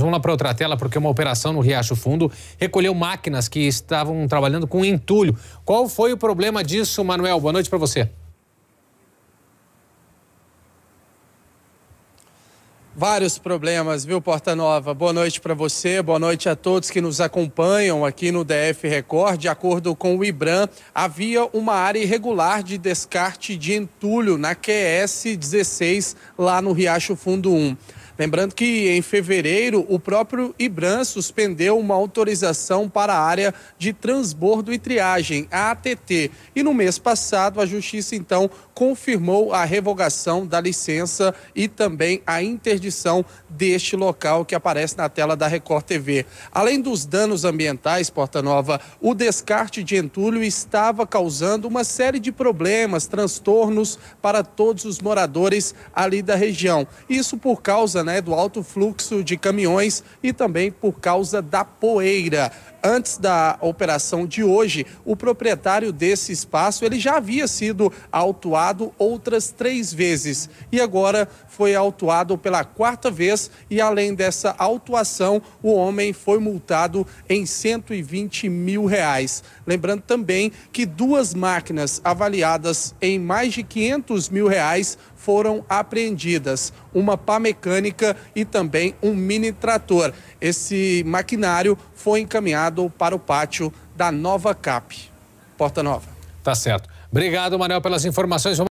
Vamos lá para outra tela, porque uma operação no Riacho Fundo recolheu máquinas que estavam trabalhando com entulho. Qual foi o problema disso, Manuel? Boa noite para você. Vários problemas, viu, Porta Nova? Boa noite para você, boa noite a todos que nos acompanham aqui no DF Record. De acordo com o IBRAM, havia uma área irregular de descarte de entulho na QS 16, lá no Riacho Fundo 1. Lembrando que em fevereiro o próprio IBRAN suspendeu uma autorização para a área de transbordo e triagem, a ATT. E no mês passado a justiça então confirmou a revogação da licença e também a interdição deste local que aparece na tela da Record TV. Além dos danos ambientais, Porta Nova, o descarte de entulho estava causando uma série de problemas, transtornos para todos os moradores ali da região. Isso por causa né, né, do alto fluxo de caminhões e também por causa da poeira antes da operação de hoje, o proprietário desse espaço ele já havia sido autuado outras três vezes e agora foi autuado pela quarta vez e além dessa autuação, o homem foi multado em 120 mil reais. Lembrando também que duas máquinas avaliadas em mais de 500 mil reais foram apreendidas, uma pá mecânica e também um mini trator. Esse maquinário foi encaminhado para o pátio da nova CAP. Porta Nova. Tá certo. Obrigado, Manuel, pelas informações.